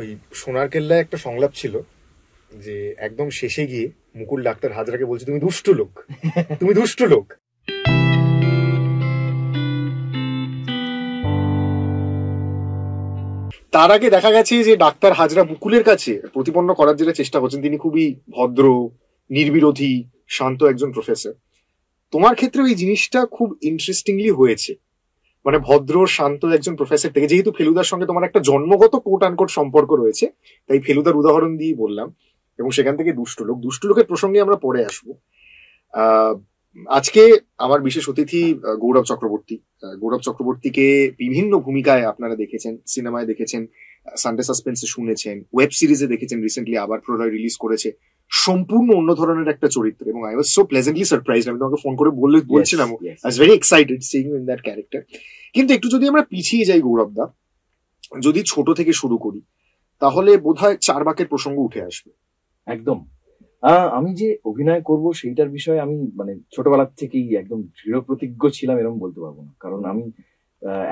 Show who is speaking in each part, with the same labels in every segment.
Speaker 1: ওই সোনার কেল্লায় একটা সংলাপ ছিল যে একদম শেষে গিয়ে মুকুল ডাক্তার হাজরাকে বলছে তুমি দুষ্ট লোক তুমি দুষ্ট লোক তার আগে দেখা গেছে যে ডাক্তার হাজরা মুকুলের কাছে প্রতিপন্ন করার যেটা চেষ্টা করছেন তিনি খুবই ভদ্র নির্বিরোধী শান্ত একজন প্রফেসর তোমার ক্ষেত্রে এই জিনিসটা খুব ইন্টারেস্টিংলি হয়েছে মানে ভদ্র শান্ত একজন প্রফেসর থেকে যেহেতু ফেলুদার সঙ্গে তোমার একটা জন্মগত কোট আনকোট সম্পর্ক রয়েছে তাই ফেলুদার উদাহরণ দিয়ে বললাম এবং সেখান থেকে দুষ্ট লোক দুষ্ট লোকের প্রসঙ্গে আমরা পরে আসবো আজকে আমার বিশেষ অতিথি গৌরব চক্রবর্তী গৌরব চক্রবর্তীকে বিভিন্ন ভূমিকায় আপনারা দেখেছেন সিনেমায় দেখেছেন সানডে সাসপেন্সে শুনেছেন ওয়েব সিরিজে দেখেছেন রিসেন্টলি আবার প্রলয় রিলিজ করেছে সম্পূর্ণ অন্য ধরনের একটা চরিত্র এবং I was so pleasantly surprise আমি তোমাকে ফোন করে বললে বলছিলাম I was very excited seeing in that character কিন্তু একটু যদি আমরা পিছিয়ে যাই গৌরবদা যদি ছোট থেকে শুরু করি
Speaker 2: তাহলে বোধহয় চার বাকের প্রসঙ্গ উঠে আসবে একদম আমি যে অভিনয় করব সেইটার বিষয়ে আমি মানে ছোটবেলার থেকেই একদম দৃঢ় প্রতিজ্ঞ ছিলাম এরকম বলতে পারবো না কারণ আমি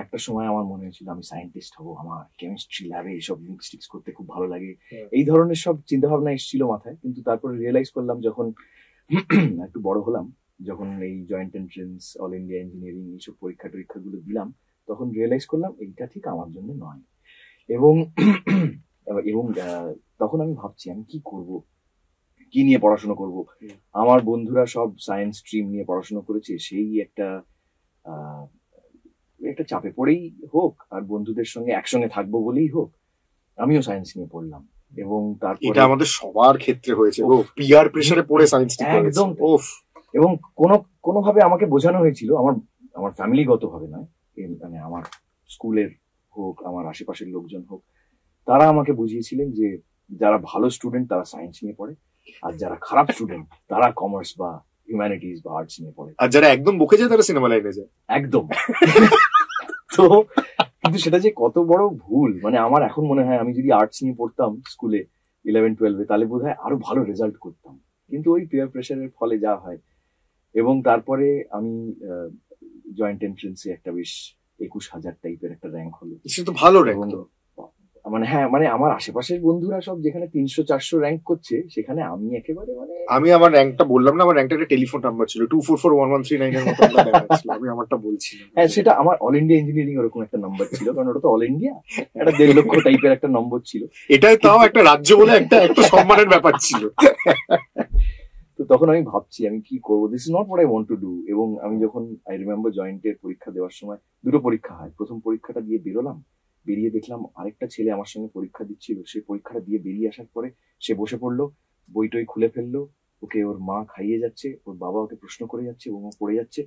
Speaker 2: একটা সময় আমার মনে হয়েছিল আমি সায়েন্টিস্ট হব আমার কেমিস্ট্রি ল্যাবে এইসব লিপস্টিক্স করতে খুব ভালো লাগে হ্যাঁ। এই ধরনের সব চিন্তা ভাবনা এসেছিল মাথায় কিন্তু তারপরে রিয়েলাইজ করলাম যখন একটু বড় হলাম যখন এই joint entrance all India engineering এইসব পরীক্ষা টরীক্ষাগুলো দিলাম তখন রিয়েলাইজ করলাম এইটা ঠিক আমার জন্য নয় এবং এবং তখন আমি ভাবছি আমি কি করব কি নিয়ে পড়াশোনা করব আমার বন্ধুরা সব সায়েন্স স্ট্রিম নিয়ে পড়াশোনা করেছে সেই একটা একটা চাপে পড়েই হোক আর বন্ধুদের সঙ্গে একসঙ্গে থাকবো বলেই হোক আমিও সায়েন্স নিয়ে পড়লাম এবং তারপর এটা আমাদের সবার ক্ষেত্রে হয়েছে ও প্রেসারে পড়ে সায়েন্স একদম ওফ এবং কোন কোনোভাবে আমাকে বোঝানো হয়েছিল আমার আমার ফ্যামিলিগত হবে নয় মানে আমার স্কুলের হোক আমার আশেপাশের লোকজন হোক তারা আমাকে বুঝিয়েছিলেন যে যারা ভালো স্টুডেন্ট তারা সায়েন্স নিয়ে পড়ে আর যারা খারাপ স্টুডেন্ট তারা কমার্স বা হিউম্যানিটিজ বা আর্টস নিয়ে পড়ে আর যারা একদম বকে যায় তারা সিনেমা লাইনে যায় একদম তো কিন্তু সেটা যে কত বড় ভুল মানে আমার এখন মনে হয় আমি যদি আর্টস নিয়ে পড়তাম স্কুলে ইলেভেন টুয়েলভে তাহলে বোধ হয় আরো ভালো রেজাল্ট করতাম কিন্তু ওই পিয়ার প্রেশারের ফলে যা হয় এবং তারপরে আমি জয়েন্ট এন্ট্রেন্সে একটা বেশ একুশ হাজার টাইপের একটা র্যাঙ্ক হলো সেটা তো ভালো র্যাঙ্ক মানে হ্যাঁ মানে আমার আশেপাশের বন্ধুরা সব যেখানে তিনশো চারশো র্যাঙ্ক করছে সেখানে আমি একেবারে মানে
Speaker 1: আমি আমার র্যাঙ্কটা
Speaker 2: বললাম না আমার র্যাঙ্কটা একটা টেলিফোন নাম্বার ছিল two four four one one three nine এর মতো আমি আমারটা বলছি হ্যাঁ সেটা আমার অল ইন্ডিয়া ইঞ্জিনিয়ারিং এরকম একটা নাম্বার ছিল কারণ ওটা তো অল ইন্ডিয়া একটা দেড় লক্ষ টাইপের একটা নম্বর ছিল এটাই তাও একটা রাজ্য বলে একটা একটা সম্মানের ব্যাপার ছিল তো তখন আমি ভাবছি আমি কি করবো this is not what I want to do এবং আমি যখন আই রিমেম্বার জয়েন্টের পরীক্ষা দেওয়ার সময় দুটো পরীক্ষা হয় প্রথম পরীক্ষাটা দিয়ে বেরোলাম বেরিয়ে দেখলাম আরেকটা ছেলে আমার সঙ্গে পরীক্ষা দিচ্ছিল সে পরীক্ষাটা দিয়ে বেরিয়ে আসার পরে সে বসে পড়লো বই টই খুলে ফেললো ওকে ওর মা খাইয়ে যাচ্ছে ওর বাবা ওকে প্রশ্ন করে যাচ্ছে এবং পড়ে যাচ্ছে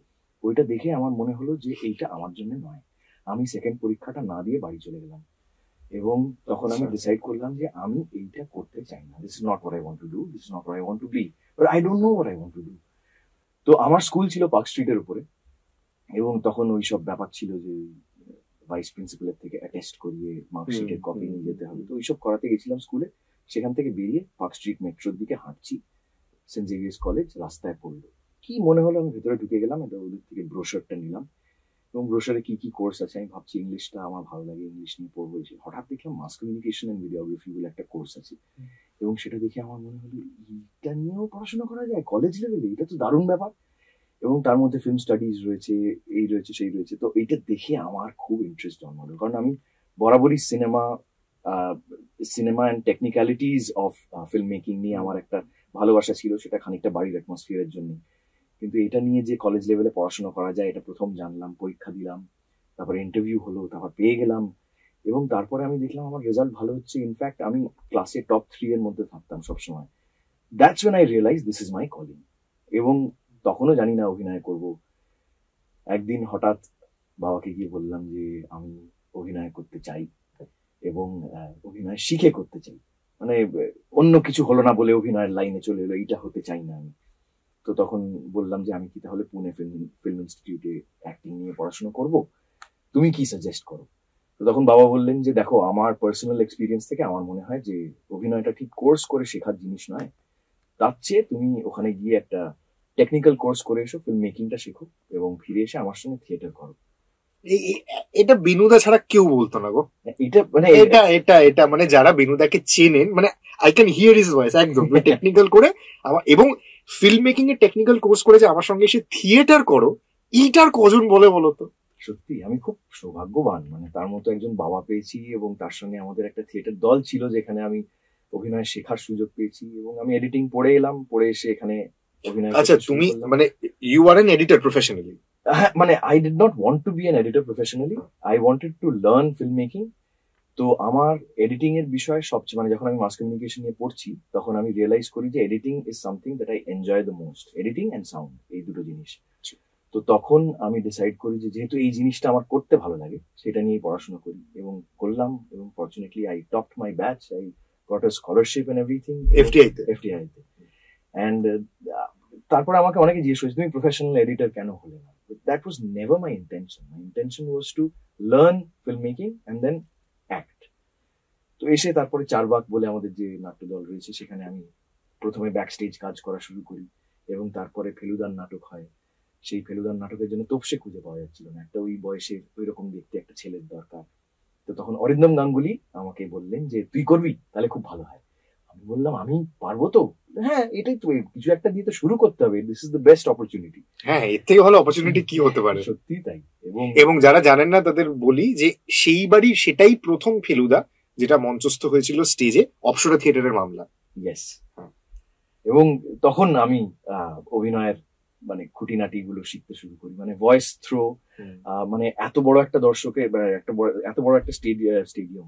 Speaker 2: ওইটা দেখে আমার মনে হলো যে এইটা আমার জন্য নয় আমি সেকেন্ড পরীক্ষাটা না দিয়ে বাড়ি চলে গেলাম এবং তখন আমি ডিসাইড আচ্ছা। করলাম যে আমি এইটা করতে চাই না this not what I want to do this not what I want to be but I don't know what I want to do তো আমার স্কুল ছিল পার্ক স্ট্রিটের উপরে এবং তখন ওই সব ব্যাপার ছিল যে ভাইস প্রিন্সিপালের থেকে অ্যাটেস্ট করিয়ে মার্কশিটের কপি নিয়ে যেতে হবে তো ওইসব করাতে গেছিলাম স্কুলে সেখান থেকে বেরিয়ে পার্ক স্ট্রিট মেট্রোর দিকে হাঁটছি সেন্ট জেভিয়ার্স কলেজ রাস্তায় পড়লো কি মনে হলো আমি ভেতরে ঢুকে গেলাম এটা ওদের থেকে ব্রোশারটা নিলাম এবং ব্রোশারে কি কি কোর্স আছে আমি ভাবছি ইংলিশটা আমার ভালো লাগে ইংলিশ নিয়ে পড়বো হঠাৎ দেখলাম মাস কমিউনিকেশন অ্যান্ড ভিডিওগ্রাফি বলে একটা কোর্স আছে এবং সেটা দেখে আমার মনে হলো এটা নিয়েও পড়াশোনা করা যায় কলেজ লেভেলে এটা তো দারুণ ব্যাপার এবং তার মধ্যে ফিল্ম স্টাডিজ রয়েছে এই রয়েছে সেই রয়েছে তো এইটা দেখে আমার খুব ইন্টারেস্ট জন্মালো কারণ আমি বরাবরই cinema cinema and technicalities of film making নিয়ে আমার একটা ভালোবাসা ছিল সেটা খানিকটা বাড়ির অ্যাটমসফিয়ারের জন্য কিন্তু এটা নিয়ে যে কলেজ লেভেলে পড়াশোনা করা যায় এটা প্রথম জানলাম পরীক্ষা দিলাম তারপর ইন্টারভিউ হলো তারপর পেয়ে গেলাম এবং তারপরে আমি দেখলাম আমার রেজাল্ট ভালো হচ্ছে ইনফ্যাক্ট আমি ক্লাসে টপ থ্রি এর মধ্যে থাকতাম সবসময় that's when I realise this is my calling এবং তখনও জানি না অভিনয় করব একদিন হঠাৎ বাবাকে গিয়ে বললাম যে আমি অভিনয় করতে চাই এবং অভিনয় শিখে করতে চাই মানে অন্য কিছু হলো না বলে অভিনয়ের লাইনে চলে এলো এটা হতে চাই না আমি তো তখন বললাম যে আমি কি তাহলে পুনে ফিল্ম ফিল্ম ইনস্টিটিউটে অ্যাক্টিং নিয়ে পড়াশোনা করব তুমি কি সাজেস্ট করো তো তখন বাবা বললেন যে দেখো আমার পার্সোনাল এক্সপিরিয়েন্স থেকে আমার মনে হয় যে অভিনয়টা ঠিক কোর্স করে শেখার জিনিস নয় তার চেয়ে তুমি ওখানে গিয়ে একটা টেকনিক্যাল কোর্স করে এসো ফিল্ম মেকিংটা শেখো এবং ফিরে এসে আমার সঙ্গে থিয়েটার করো
Speaker 1: এটা বিনুদা ছাড়া কেউ বলতো না গো এটা মানে এটা এটা এটা মানে যারা বিনুদাকে চেনেন মানে I can hear his voice একদম টেকনিক্যাল করে এবং ফিল্ম
Speaker 2: মেকিং এর টেকনিক্যাল কোর্স করে যে আমার সঙ্গে এসে থিয়েটার করো এইটার কজন বলে বলো তো সত্যি আমি খুব সৌভাগ্যবান মানে তার মতো একজন বাবা পেয়েছি এবং তার সঙ্গে আমাদের একটা থিয়েটার দল ছিল যেখানে আমি অভিনয় শেখার সুযোগ পেয়েছি এবং আমি এডিটিং পড়ে এলাম পড়ে এসে এখানে আচ্ছা তুমি মানে you are an editor professionally মানে I did not want to be an editor professionally I wanted to learn film making তো আমার এডিটিং এর বিষয়ে সবচেয়ে মানে যখন আমি মাস কমিউনিকেশন নিয়ে পড়ছি তখন আমি রিয়েলাইজ করি যে editing is something that I enjoy the most editing and sound এই দুটো জিনিস তো তখন আমি ডিসাইড করি যে যেহেতু এই জিনিসটা আমার করতে ভালো লাগে সেটা নিয়ে পড়াশোনা করি এবং করলাম এবং fortunately I topped my batch I got a scholarship and everything FTII তে এফটিআই তে অ্যান্ড uh, তারপর আমাকে অনেকে জিজ্ঞেস করেছে তুমি প্রফেশনাল এডিটর কেন হলে না that was never my intention my intention was to learn film making and then act তো এসে তারপরে চারবাক বলে আমাদের যে নাট্য দল রয়েছে সেখানে আমি প্রথমে ব্যাক স্টেজ কাজ করা শুরু করি এবং তারপরে ফেলুদার নাটক হয় সেই ফেলুদার নাটকের জন্য তপসে খুঁজে পাওয়া যাচ্ছিল না একটা ওই বয়সের ওই রকম দেখতে একটা ছেলের দরকার তো তখন অরিন্দম গাঙ্গুলি আমাকে বললেন যে তুই করবি তাহলে খুব ভালো হয় আমি বললাম আমি পারবো তো হ্যাঁ এটাই তো কিছু একটা দিয়ে তো শুরু করতে হবে this is the best opportunity হ্যাঁ এর থেকে ভালো অপরচুনিটি কি হতে পারে সত্যি তাই এবং
Speaker 1: যারা জানেন না তাদের বলি যে সেই সেটাই প্রথম ফেলুদা যেটা মঞ্চস্থ হয়েছিল
Speaker 2: স্টেজে অপসরা থিয়েটারের মামলা ইয়েস এবং তখন আমি অভিনয়ের মানে খুঁটিনাটি গুলো শিখতে শুরু করি মানে ভয়েস থ্রো মানে এত বড় একটা দর্শকের একটা এত বড় একটা স্টেডিয়াম স্টেডিয়াম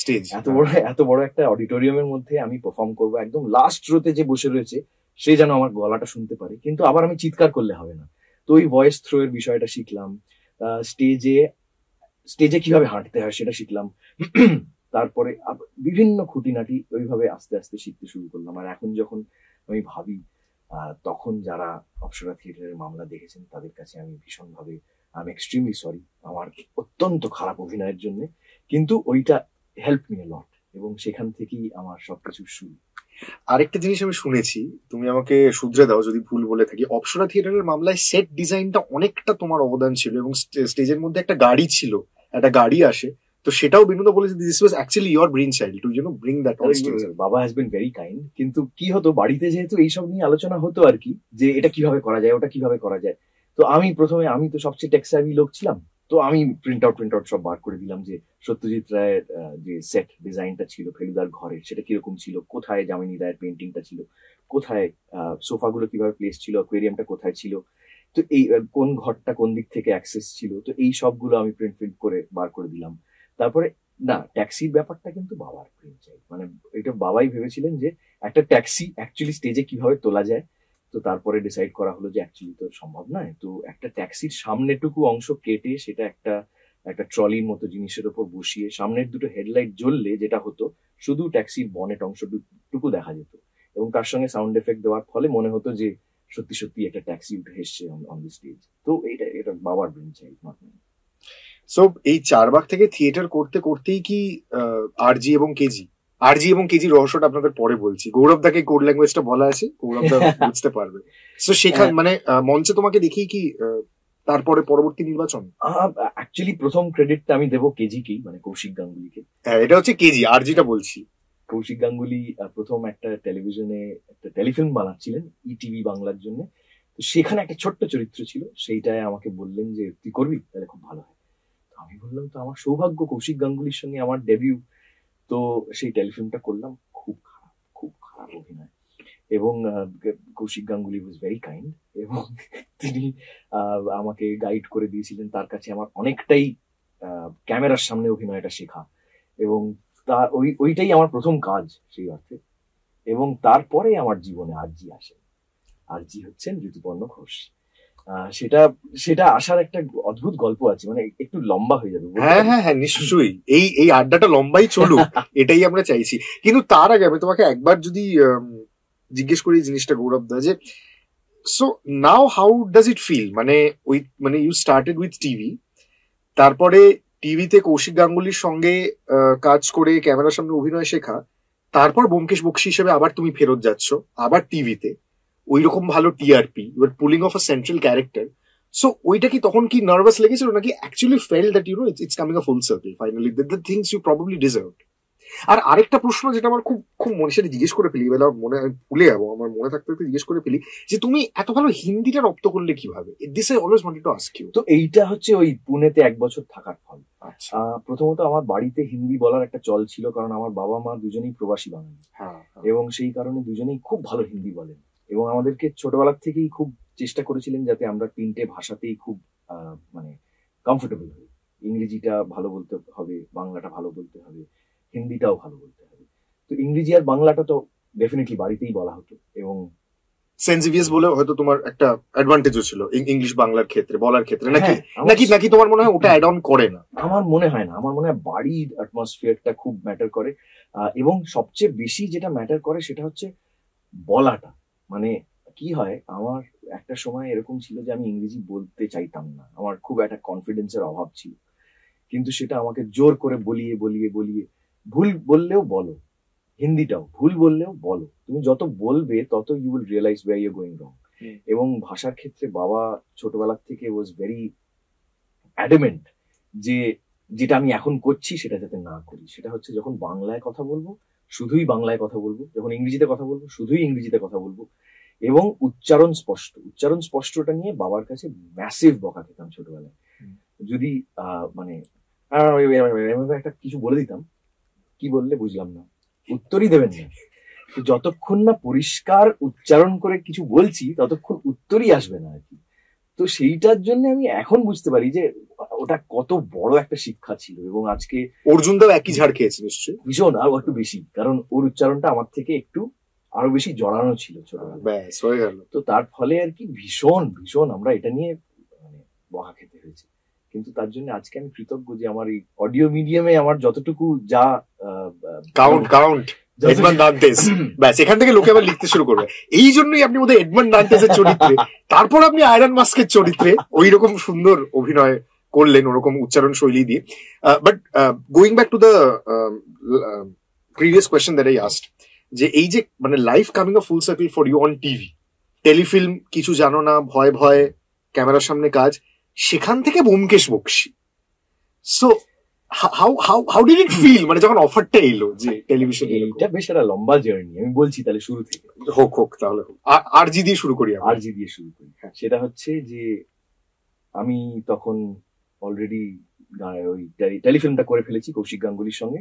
Speaker 2: স্টেজ এত বড় হ্যাঁ। এত বড় একটা অডিটোরিয়ামের মধ্যে আমি পারফর্ম করব একদম লাস্ট রোতে যে বসে রয়েছে সে যেন আমার গলাটা শুনতে পারে কিন্তু আবার আমি চিৎকার করলে হবে না তো ওই ভয়েস থ্রো এর বিষয়টা শিখলাম স্টেজে স্টেজে কিভাবে হাঁটতে হয় সেটা শিখলাম তারপরে বিভিন্ন খুঁটিনাটি ওইভাবে আস্তে আস্তে শিখতে শুরু করলাম আর এখন যখন আমি ভাবি তখন যারা অপসরা থিয়েটারের মামলা দেখেছেন তাদের কাছে আমি ভীষণভাবে আমি এক্সট্রিমলি সরি আমার অত্যন্ত খারাপ অভিনয়ের জন্য কিন্তু ওইটা হেল্প মি লট এবং সেখান থেকেই আমার সবকিছু শুরু আরেকটা জিনিস আমি শুনেছি তুমি আমাকে শুধরে দাও
Speaker 1: যদি ভুল বলে থাকি অপসরা থিয়েটারের মামলায় সেট ডিজাইনটা অনেকটা তোমার অবদান ছিল এবং স্টেজের মধ্যে একটা গাড়ি ছিল একটা গাড়ি আসে তো সেটাও বিনোদা বলেছে this was actually your brainchild to you
Speaker 2: know bring that বাবা হ্যাজ বিন ভেরি কাইন্ড কিন্তু কি হতো বাড়িতে যেহেতু এইসব নিয়ে আলোচনা হতো আর কি যে এটা কিভাবে করা যায় ওটা কিভাবে করা যায় তো আমি প্রথমে আমি তো সবচেয়ে টেক্সাভি লোক ছিলাম তো আমি প্রিন্ট আউট প্রিন্ট আউট সব বার করে দিলাম যে সত্যজিৎ রায়ের যে সেট ডিজাইনটা ছিল ফেলুদার ঘরের সেটা কিরকম ছিল কোথায় যামিনী রায়ের পেন্টিংটা ছিল কোথায় সোফাগুলো কিভাবে প্লেস ছিল অ্যাকোয়ারিয়ামটা কোথায় ছিল তো এই কোন ঘরটা কোন দিক থেকে অ্যাক্সেস ছিল তো এই সবগুলো আমি প্রিন্ট প্রিন্ট করে বার করে দিলাম তারপরে না ট্যাক্সির ব্যাপারটা কিন্তু বাবার প্রিন্ট চাই মানে এটা বাবাই ভেবেছিলেন যে একটা ট্যাক্সি অ্যাকচুয়ালি স্টেজে কিভাবে তোলা যায় তো তারপরে ডিসাইড করা হলো যে অ্যাকচুয়ালি তো সম্ভব নয় তো একটা ট্যাক্সির সামনেটুকু অংশ কেটে সেটা একটা একটা ট্রলির মতো জিনিসের ওপর বসিয়ে সামনের দুটো হেডলাইট জ্বললে যেটা হতো শুধু ট্যাক্সির বনেট অংশটুকু দেখা যেত এবং তার সঙ্গে সাউন্ড এফেক্ট দেওয়ার ফলে মনে হতো যে সত্যি সত্যি একটা ট্যাক্সি উঠে এসছে অন দি স্টেজ তো এটা এটা বাবার ব্রেন চাইল্ড নট
Speaker 1: সো এই চারবাগ থেকে থিয়েটার করতে করতেই কি আরজি এবং কেজি আরজি এবং কেজি রহস্যটা আপনাদের পরে বলছি গৌরব দাকে কোড ল্যাঙ্গুয়েজটা বলা আছে গৌরব দা বুঝতে পারবে সো সেখান হ্যাঁ। মানে মঞ্চে তোমাকে দেখি কি তারপরে পরবর্তী নির্বাচন
Speaker 2: অ্যাকচুয়ালি প্রথম ক্রেডিটটা আমি দেব কেজি কি মানে কৌশিক গাঙ্গুলিকে হ্যাঁ এটা হচ্ছে কেজি আরজিটা বলছি কৌশিক গাঙ্গুলি প্রথম একটা টেলিভিশনে একটা টেলিফিল্ম বানাচ্ছিলেন ইটিভি e বাংলার জন্য তো সেখানে একটা ছোট্ট চরিত্র ছিল সেইটায় আমাকে বললেন যে তুই করবি তাহলে খুব ভালো হয় আমি বললাম তো আমার সৌভাগ্য কৌশিক গাঙ্গুলির সঙ্গে আমার ডেবিউ তো সেই টেলিফিল্মটা করলাম খুব খারাপ খুব খারাপ অভিনয় এবং Kaushik Ganguly was very kind এবং তিনি আমাকে গাইড করে দিয়েছিলেন তার কাছে আমার অনেকটাই ক্যামেরার সামনে অভিনয়টা শেখা এবং তা ওই ওইটাই আমার প্রথম কাজ সেই অর্থে এবং তারপরে আমার জীবনে আরজি আসে জি হচ্ছেন ঋতুপর্ণ ঘোষ সেটা সেটা আসার একটা অদ্ভুত গল্প আছে মানে একটু লম্বা হয়ে যাবে হ্যাঁ
Speaker 1: হ্যাঁ হ্যাঁ নিশ্চয়ই এই এই আড্ডাটা লম্বাই চলুক এটাই আমরা চাইছি কিন্তু তার আগে আমি তোমাকে একবার যদি জিজ্ঞেস করি জিনিসটা গৌরব দা যে so now how does it feel মানে ওই মানে ইউ স্টার্টেড উইথ টিভি তারপরে টিভিতে কৌশিক গাঙ্গুলির সঙ্গে কাজ করে ক্যামেরার সামনে অভিনয় শেখা তারপর বোমকেশ বক্সি হিসেবে আবার তুমি ফেরত যাচ্ছ আবার টিভিতে ওই রকম ভালো TRP you're pulling off a central character so ওইটা কি তখন কি নার্ভাস লেগেছিল নাকি actually felt that you know it's it's coming a full circle finally the things you probably deserve আর আরেকটা প্রশ্ন যেটা আমার খুব খুব মনে সেটা জিজ্ঞেস করে ফেলি বেলা মনে ভুলে যাবো আমার মনে থাকতে থাকতে জিজ্ঞেস করে ফেলি যে
Speaker 2: তুমি এত ভালো হিন্দিটা রপ্ত করলে কিভাবে this I always wanted to ask you তো এইটা হচ্ছে ওই পুনেতে এক বছর থাকার ফল আচ্ছা প্রথমত আমার বাড়িতে হিন্দি বলার একটা চল ছিল কারণ আমার বাবা মা দুজনেই প্রবাসী বাঙালি হ্যাঁ, হ্যাঁ। এবং সেই কারণে দুজনেই খুব ভালো হিন্দি বলেন এবং আমাদেরকে ছোটবেলার থেকেই খুব চেষ্টা করেছিলেন যাতে আমরা তিনটে ভাষাতেই খুব মানে কমফোর্টেবল হই ইংরেজিটা ভালো বলতে হবে বাংলাটা ভালো বলতে হবে হিন্দিটাও ভালো বলতে হবে তো ইংরেজি আর বাংলাটা তো ডেফিনেটলি বাড়িতেই বলা হতো এবং সেন্সিভিয়াস
Speaker 1: বলে হয়তো তোমার একটা অ্যাডভান্টেজও ছিল ইংলিশ বাংলার ক্ষেত্রে বলার ক্ষেত্রে হ্যাঁ, নাকি নাকি নাকি তোমার মনে হয় ওটা
Speaker 2: অ্যাড অন করে না আমার মনে হয় না আমার মনে হয় বাড়ির অ্যাটমসফিয়ারটা খুব ম্যাটার করে এবং সবচেয়ে বেশি যেটা ম্যাটার করে সেটা হচ্ছে বলাটা মানে কি হয় আমার একটা সময় এরকম ছিল যে আমি ইংরেজি বলতে চাইতাম না আমার খুব একটা কনফিডেন্সের অভাব ছিল কিন্তু সেটা আমাকে জোর করে বলিয়ে বলিয়ে বলিয়ে ভুল বললেও বলো হিন্দিটাও ভুল বললেও বলো তুমি যত বলবে তত you will realise where you going wrong এবং ভাষার ক্ষেত্রে বাবা ছোটবেলার থেকে ওয়াজ ভেরি অ্যাডমেন্ট যে যেটা আমি এখন করছি সেটা যাতে না করি সেটা হচ্ছে যখন বাংলায় কথা বলবো শুধুই বাংলায় কথা বলবো যখন ইংরেজিতে কথা বলবো শুধুই ইংরেজিতে কথা বলবো এবং উচ্চারণ স্পষ্ট উচ্চারণ স্পষ্টটা নিয়ে বাবার কাছে ম্যাসিভ বকা খেতাম ছোটবেলায় যদি মানে একটা কিছু বলে দিতাম কি বললে বুঝলাম না উত্তরই দেবেন না যতক্ষণ না পরিষ্কার উচ্চারণ করে কিছু বলছি ততক্ষণ উত্তরই আসবে না আর কি তো সেইটার জন্য আমি এখন বুঝতে পারি যে ওটা কত বড় একটা শিক্ষা ছিল এবং আজকে অর্জুন দাও একই ঝাড় খেয়েছে নিশ্চয়ই ভীষণ আরো একটু বেশি কারণ ওর উচ্চারণটা আমার থেকে একটু আরো বেশি জড়ানো ছিল তো তার ফলে আর কি ভীষণ ভীষণ আমরা এটা নিয়ে মানে বকা খেতে হয়েছে কিন্তু তার জন্য আজকে আমি কৃতজ্ঞ যে আমার এই অডিও মিডিয়ামে আমার যতটুকু যা কাউন্ট কাউন্ট এডমান দান্তেস
Speaker 1: ব্যাস এখান থেকে লোকে আবার লিখতে শুরু করবে
Speaker 2: এই জন্যই আপনি বোধহয় এডমান এর চরিত্রে
Speaker 1: তারপর আপনি আয়রন মাস্কের চরিত্রে ওই রকম সুন্দর অভিনয় করলেন ওরকম উচ্চারণ শৈলী দিয়ে but going back to the previous question that I asked যে এই যে মানে life coming a full circle for you on TV telefilm কিছু জানো না ভয় ভয় ক্যামেরার সামনে কাজ সেখান থেকে Byomkesh Bakshi so how how how did it feel মানে যখন অফারটা এলো যে টেলিভিশন
Speaker 2: হ্যাঁ, এটা বেশ একটা লম্বা জার্নি আমি বলছি তাহলে শুরু থেকে হোক হোক তাহলে আর জি দিয়ে শুরু করি আর জি দিয়ে শুরু করি হ্যাঁ। সেটা হচ্ছে যে আমি তখন অলরেডি ওই টেলিফিল্মটা করে ফেলেছি কৌশিক গাঙ্গুলির সঙ্গে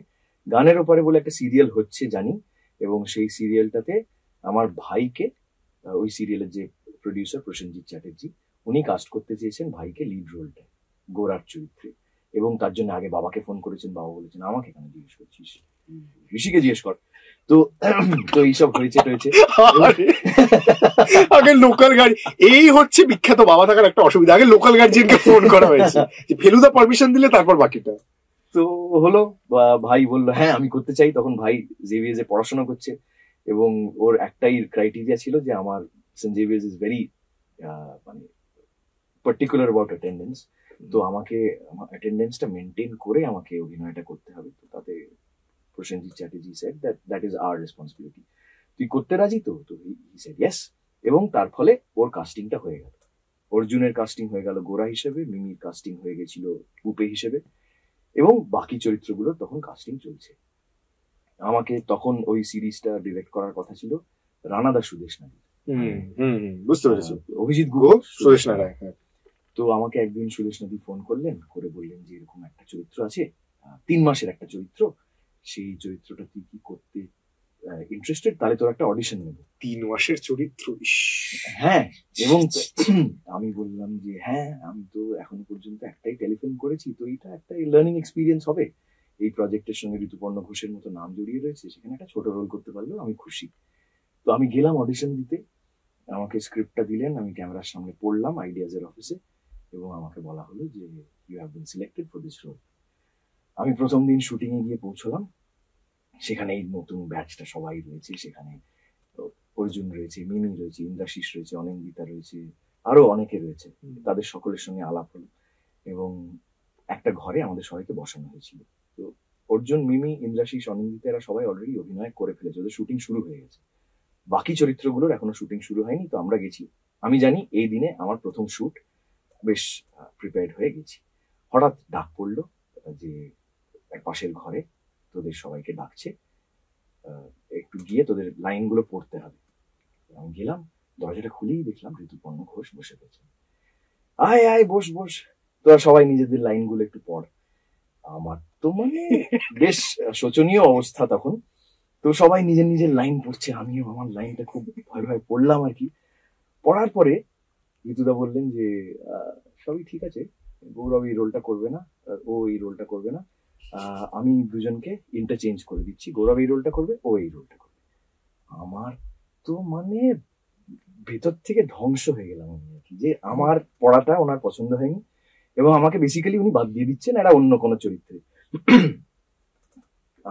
Speaker 2: গানের ওপারে বলে একটা সিরিয়াল হচ্ছে জানি এবং সেই সিরিয়ালটাতে আমার ভাইকে ওই সিরিয়ালের যে প্রডিউসার প্রসেনজিৎ চ্যাটার্জি উনি কাস্ট করতে চেয়েছেন ভাইকে লিড রোলটা গোরার চরিত্রে এবং তার জন্য আগে বাবাকে ফোন করেছেন বাবা বলেছেন আমাকে কেন জিজ্ঞেস করছিস ঋষিকে জিজ্ঞেস কর তো তো এইসব হয়েছে হয়েছে আগে
Speaker 1: লোকাল গাড়ি এই হচ্ছে বিখ্যাত বাবা থাকার একটা অসুবিধা আগে লোকাল গার্জিয়ানকে ফোন করা হয়েছে ফেলুদা
Speaker 2: পারমিশন দিলে তারপর বাকিটা তো হলো ভাই বললো হ্যাঁ আমি করতে চাই তখন ভাই জেভিএস এ পড়াশোনা করছে এবং ওর একটাই ক্রাইটেরিয়া ছিল যে আমার সেন্ট জেভিএস ইজ ভেরি মানে পার্টিকুলার অ্যাবাউট অ্যাটেন্ডেন্স তো আমাকে আমার অ্যাটেন্ডেন্সটা মেনটেন করে আমাকে অভিনয়টা করতে হবে তো তাতে Prosenjit Chatterjee said that that is our responsibility তুই করতে রাজি তো তো হি সেড ইয়েস এবং তার ফলে ওর কাস্টিংটা হয়ে গেল অর্জুনের কাস্টিং হয়ে গেল গোরা হিসেবে মিমির কাস্টিং হয়ে গেছিল উপে হিসেবে এবং বাকি চরিত্রগুলো তখন কাস্টিং চলছে আমাকে তখন ওই সিরিজটা ডিরেক্ট করার কথা ছিল রানাদা সুদেশ নারী বুঝতে হ্যাঁ, পেরেছি অভিজিৎ গুহ সুদেশ নারায়ণ হ্যাঁ। তো আমাকে একদিন সুরেশ নদী ফোন করলেন করে বললেন যে এরকম একটা চরিত্র আছে তিন মাসের একটা চরিত্র সেই চরিত্রটা তুই কি করতে ইন্টারেস্টেড তাহলে তোর একটা অডিশন নেব তিন মাসের চরিত্র হ্যাঁ এবং আমি বললাম যে হ্যাঁ আমি তো এখনো পর্যন্ত একটাই টেলিফোন করেছি তো এটা একটা লার্নিং এক্সপিরিয়েন্স হবে এই প্রজেক্টের সঙ্গে ঋতুপর্ণ ঘোষের মতো নাম জড়িয়ে রয়েছে সেখানে একটা ছোট রোল করতে পারলেও আমি খুশি তো আমি গেলাম অডিশন দিতে আমাকে স্ক্রিপ্টটা দিলেন আমি ক্যামেরার সামনে পড়লাম আইডিয়াজের অফিসে এবং আমাকে বলা হলো যে you have been selected for this role আমি প্রথম দিন শুটিংয়ে গিয়ে পৌঁছলাম সেখানে এই নতুন ব্যাচটা সবাই রয়েছে সেখানে অর্জুন রয়েছে মিমি রয়েছে ইন্দ্রাশিস রয়েছে অনিন্দিতা রয়েছে আরো অনেকে রয়েছে তাদের সকলের সঙ্গে আলাপ হলো এবং একটা ঘরে আমাদের সবাইকে বসানো হয়েছিল তো অর্জুন মিমি ইন্দ্রাশিস অনিন্দিতা এরা সবাই অলরেডি অভিনয় করে ফেলেছে ওদের শুটিং শুরু হয়ে গেছে বাকি চরিত্রগুলোর এখনো শুটিং শুরু হয়নি তো আমরা গেছি আমি জানি এই দিনে আমার প্রথম শ্যুট বেশ প্রিপেয়ার্ড হয়ে গেছি হঠাৎ ডাক পড়লো যে এক পাশের ঘরে তোদের সবাইকে ডাকছে একটু গিয়ে তোদের লাইনগুলো পড়তে হবে আমি গেলাম দরজাটা খুলেই দেখলাম ঋতুপর্ণ ঘোষ বসে গেছে আয় আয় বস বস তোরা সবাই নিজেদের লাইনগুলো একটু পড় আমার তো মানে বেশ শোচনীয় অবস্থা তখন তো সবাই নিজের নিজের লাইন পড়ছে আমিও আমার লাইনটা খুব ভয় ভয় পড়লাম আর কি পড়ার পরে ঋতুদা বললেন যে সবই ঠিক আছে গৌরব এই রোলটা করবে না ও এই রোলটা করবে না আমি দুজনকে ইন্টারচেঞ্জ করে দিচ্ছি গৌরব এই রোলটা করবে ও এই রোলটা করবে আমার তো মানে ভেতর থেকে ধ্বংস হয়ে গেলাম আমি আর কি যে আমার পড়াটা ওনার পছন্দ হয়নি এবং আমাকে বেসিক্যালি উনি বাদ দিয়ে দিচ্ছেন এরা অন্য কোনো চরিত্রে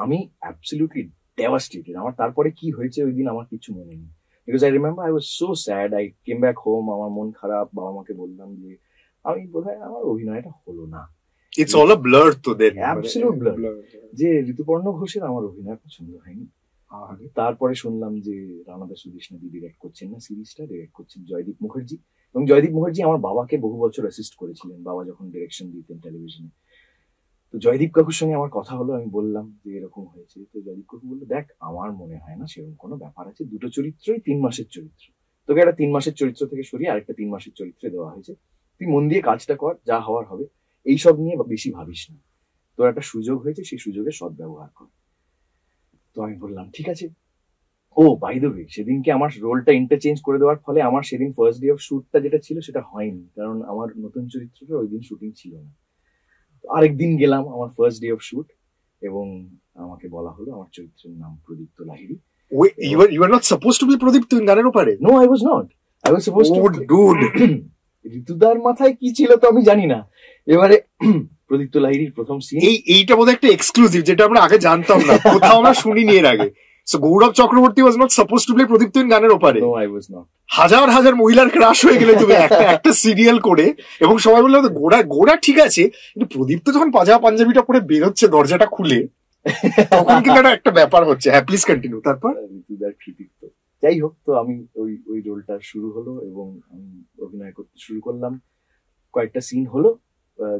Speaker 2: আমি অ্যাবসলিউটলি ডেভাস্টেটেড আমার তারপরে কি হয়েছে ওই দিন আমার কিছু মনে নেই because I remember I was so sad I came back home আমার মন খারাপ বাবা মাকে বললাম যে আমি বোধহয় আমার অভিনয়টা হলো না
Speaker 1: it's all a blur to then absolute blur
Speaker 2: যে ঋতুপর্ণ ঘোষের আমার অভিনয় পছন্দ হয়নি তারপরে শুনলাম যে রানাদাসু সুদেশনা দিদি ডিরেক্ট করছেন না সিরিজটা ডিরেক্ট করছেন জয়দীপ মুখার্জি এবং জয়দীপ মুখার্জি আমার বাবাকে বহু বছর অ্যাসিস্ট করেছিলেন বাবা যখন ডিরেকশন দিতেন টেলিভিশনে তো জয়দীপ কাকুর সঙ্গে আমার কথা হলো আমি বললাম যে এরকম হয়েছে তো জয়দীপ কাকু বললো দেখ আমার মনে হয় না সেরকম কোনো ব্যাপার আছে দুটো চরিত্রই তিন মাসের চরিত্র তোকে একটা তিন মাসের চরিত্র থেকে সরিয়ে আরেকটা তিন মাসের চরিত্রে দেওয়া হয়েছে তুই মন দিয়ে কাজটা কর যা হওয়ার হবে এইসব নিয়ে বেশি ভাবিস না তোর একটা সুযোগ হয়েছে সেই সুযোগের সদ ব্যবহার কর তো আমি বললাম ঠিক আছে ও বাই দ্য সেদিনকে আমার রোলটা ইন্টারচেঞ্জ করে দেওয়ার ফলে আমার সেদিন ফার্স্ট ডে অফ শুটটা যেটা ছিল সেটা হয়নি কারণ আমার নতুন চরিত্রটা ওই দিন শুটিং ছিল না আরেকদিন গেলাম আমার ফার্স্ট ডে অফ শুট এবং আমাকে বলা হলো আমার চরিত্রের নাম প্রদীপ্ত লাহিড়ি oh,
Speaker 1: মাথায় কি ছিল তো আমি এবারে প্রথম এই এইটা বোধহয় একটা যেটা আমরা আগে জানতাম না কোথাও আমরা শুনিনি এর আগে so Gaurav Chakraborty was not suppose to play Pradip Tuhin গানের ওপারে হাজার হাজার মহিলার ক্রাশ হয়ে গেলে তুমি একটা একটা সিরিয়াল করে এবং সবাই বললো গোড়া গোড়া ঠিক আছে কিন্তু প্রদীপ যখন পাজা পাঞ্জাবিটা পরে বেরোচ্ছে দরজাটা খুলে তখন কিন্তু একটা ব্যাপার হচ্ছে হ্যাঁ প্লিজ কন্টিনিউ তারপর
Speaker 2: ঋতুদার কৃতিত্ব যাই হোক তো আমি ওই ওই রোলটা শুরু হলো এবং আমি অভিনয় করতে শুরু করলাম কয়েকটা সিন হলো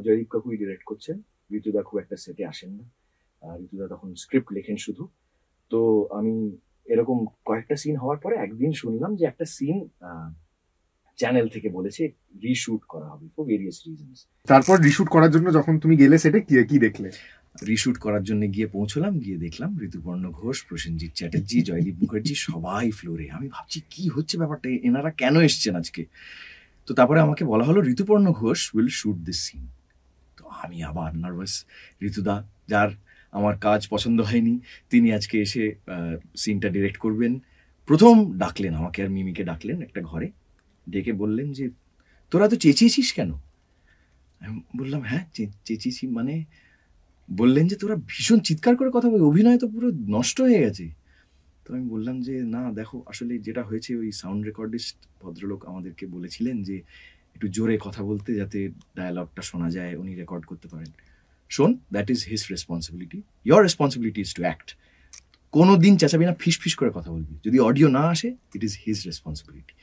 Speaker 2: জয়দীপ কাকুই ডিরেক্ট করছেন ঋতুদা খুব একটা সেটে আসেন না ঋতুদা তখন স্ক্রিপ্ট লেখেন শুধু তো আমি এরকম কয়েকটা সিন হওয়ার পরে একদিন শুনলাম যে একটা সিন চ্যানেল থেকে বলেছে রিশুট করা হবে ফর ভেরিয়াস রিজনস
Speaker 1: তারপর রিশুট করার জন্য যখন তুমি
Speaker 2: গেলে সেটা কি কি দেখলে রিশুট করার জন্য গিয়ে পৌঁছলাম গিয়ে দেখলাম ঋতুপর্ণ ঘোষ প্রসেনজিৎ চ্যাটার্জি জয়দীপ মুখার্জি সবাই ফ্লোরে আমি ভাবছি কি হচ্ছে ব্যাপারটা এনারা কেন এসছেন আজকে তো তারপরে আমাকে বলা হলো Rituparno Ghosh will shoot this scene তো আমি আবার নার্ভাস ঋতুদা যার আমার কাজ পছন্দ হয়নি তিনি আজকে এসে সিনটা ডিরেক্ট করবেন প্রথম ডাকলেন আমাকে আর মিমিকে ডাকলেন একটা ঘরে ডেকে বললেন যে তোরা তো চেঁচিয়েছিস কেন আমি বললাম হ্যাঁ চেঁচিয়েছি মানে বললেন যে তোরা ভীষণ চিৎকার করে কথা বলি অভিনয় তো পুরো নষ্ট হয়ে গেছে তো আমি বললাম যে না দেখো আসলে যেটা হয়েছে ওই সাউন্ড রেকর্ডিস্ট ভদ্রলোক আমাদেরকে বলেছিলেন যে একটু জোরে কথা বলতে যাতে ডায়ালগটা শোনা যায় উনি রেকর্ড করতে পারেন শোন that is his responsibility your responsibility is to act কোনো দিন চেঁচাবি না ফিস ফিস করে কথা বলবি যদি অডিও না আসে ইট ইজ হিজ রেসপন্সিবিলিটি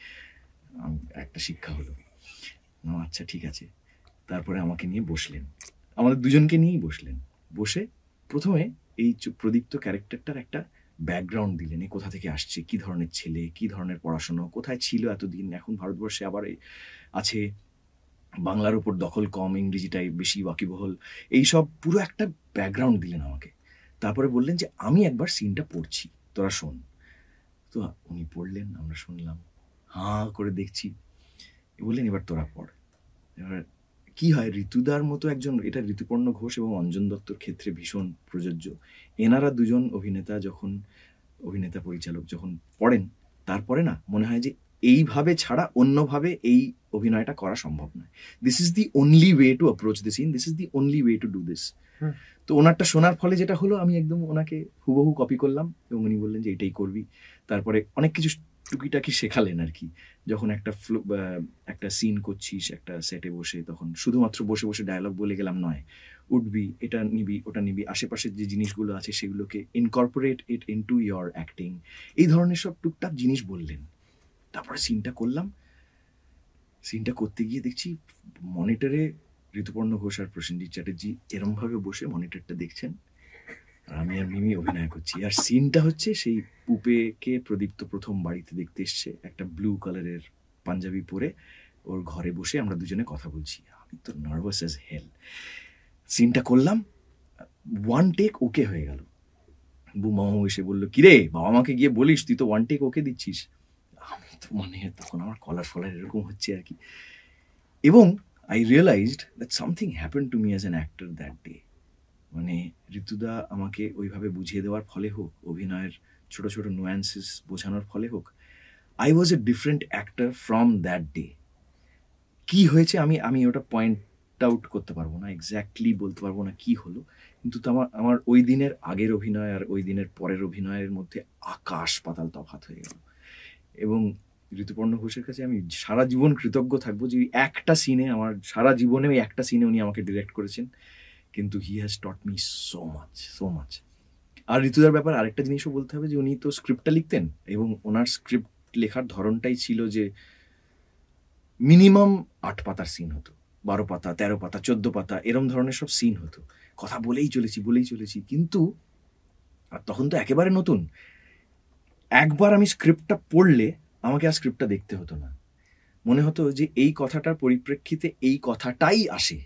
Speaker 2: একটা শিক্ষা হলো আচ্ছা ঠিক আছে তারপরে আমাকে নিয়ে বসলেন আমাদের দুজনকে নিয়েই বসলেন বসে প্রথমে এই প্রদীপ্ত ক্যারেক্টারটার একটা ব্যাকগ্রাউন্ড দিলেন এই কোথা থেকে আসছে কি ধরনের ছেলে কি ধরনের পড়াশুনো কোথায় ছিল এতদিন এখন ভারতবর্ষে আবার আছে বাংলার উপর দখল কম ইংরেজিটাই বেশি ওয়াকিবহল এইসব পুরো একটা ব্যাকগ্রাউন্ড দিলেন আমাকে তারপরে বললেন যে আমি একবার সিনটা পড়ছি তোরা শোন তো উনি পড়লেন আমরা শুনলাম হাঁ করে দেখছি বললেন এবার তোরা পড় এবার কি হয় ঋতুদার মতো একজন এটা ঋতুপর্ণ ঘোষ এবং অঞ্জন দত্তর ক্ষেত্রে ভীষণ প্রযোজ্য এনারা দুজন অভিনেতা যখন অভিনেতা পরিচালক যখন পড়েন তারপরে না মনে হয় যে এইভাবে ছাড়া অন্যভাবে এই অভিনয়টা করা সম্ভব নয় this is the only way to approach this in this is the only way to do this তো ওনারটা শোনার ফলে যেটা হলো আমি একদম ওনাকে হুবহু কপি করলাম এবং উনি বললেন যে এটাই করবি তারপরে অনেক কিছু টুকিটাকি শেখালেন আর কি যখন একটা একটা সিন করছিস একটা সেটে বসে তখন শুধুমাত্র বসে বসে ডায়লগ বলে গেলাম নয় উঠবি এটা নিবি ওটা নিবি আশেপাশের যে জিনিসগুলো আছে সেগুলোকে incorporate it into your acting এই ধরনের সব টুকটাক জিনিস বললেন তারপরে সিনটা করলাম সিনটা করতে গিয়ে দেখছি মনিটরে ঋতুপর্ণ ঘোষ আর প্রসেনজিৎ চ্যাটার্জি এরমভাবে বসে মনিটরটা দেখছেন আর আমি আর মিমি অভিনয় করছি আর সিনটা হচ্ছে সেই পুপেকে প্রদীপ্ত প্রথম বাড়িতে দেখতে এসছে একটা ব্লু কালারের পাঞ্জাবি পরে ওর ঘরে বসে আমরা দুজনে কথা বলছি আমি তো নার্ভাস অ্যাজ হেল সিনটা করলাম ওয়ান টেক ওকে হয়ে গেল বুমাও এসে বললো কিরে বাবা মাকে গিয়ে বলিস তুই তো ওয়ান টেক ওকে দিচ্ছিস তো মানে তখন আমার কলার ফলার এরকম হচ্ছে আর কি এবং I realised that something happen to me as an actor that day মানে ঋতুদা আমাকে ওইভাবে বুঝিয়ে দেওয়ার ফলে হোক অভিনয়ের ছোট ছোট নোয়ান্সেস বোঝানোর ফলে হোক I was a different actor from that day কি হয়েছে আমি আমি ওটা পয়েন্ট আউট করতে পারবো না এক্স্যাক্টলি বলতে পারবো না কি হলো কিন্তু আমার আমার ওই দিনের আগের অভিনয় আর ওই দিনের পরের অভিনয়ের মধ্যে আকাশ পাতাল তফাত হয়ে গেল এবং ঋতুপর্ণ ঘোষের কাছে আমি সারা জীবন কৃতজ্ঞ থাকবো যে একটা সিনে আমার সারা জীবনে ওই একটা সিনে উনি আমাকে ডিরেক্ট করেছেন কিন্তু he has taught me so much so much আর ঋতুদার ব্যাপার আরেকটা জিনিসও বলতে হবে যে উনি তো স্ক্রিপ্টটা লিখতেন এবং ওনার স্ক্রিপ্ট লেখার ধরনটাই ছিল যে মিনিমাম আট পাতার সিন হতো বারো পাতা তেরো পাতা চোদ্দ পাতা এরম ধরনের সব সিন হতো কথা বলেই চলেছি বলেই চলেছি কিন্তু আর তখন তো একেবারে নতুন একবার আমি স্ক্রিপ্টটা পড়লে আমাকে আর স্ক্রিপ্টটা দেখতে হতো না মনে হতো যে এই কথাটার পরিপ্রেক্ষিতে এই কথাটাই আসে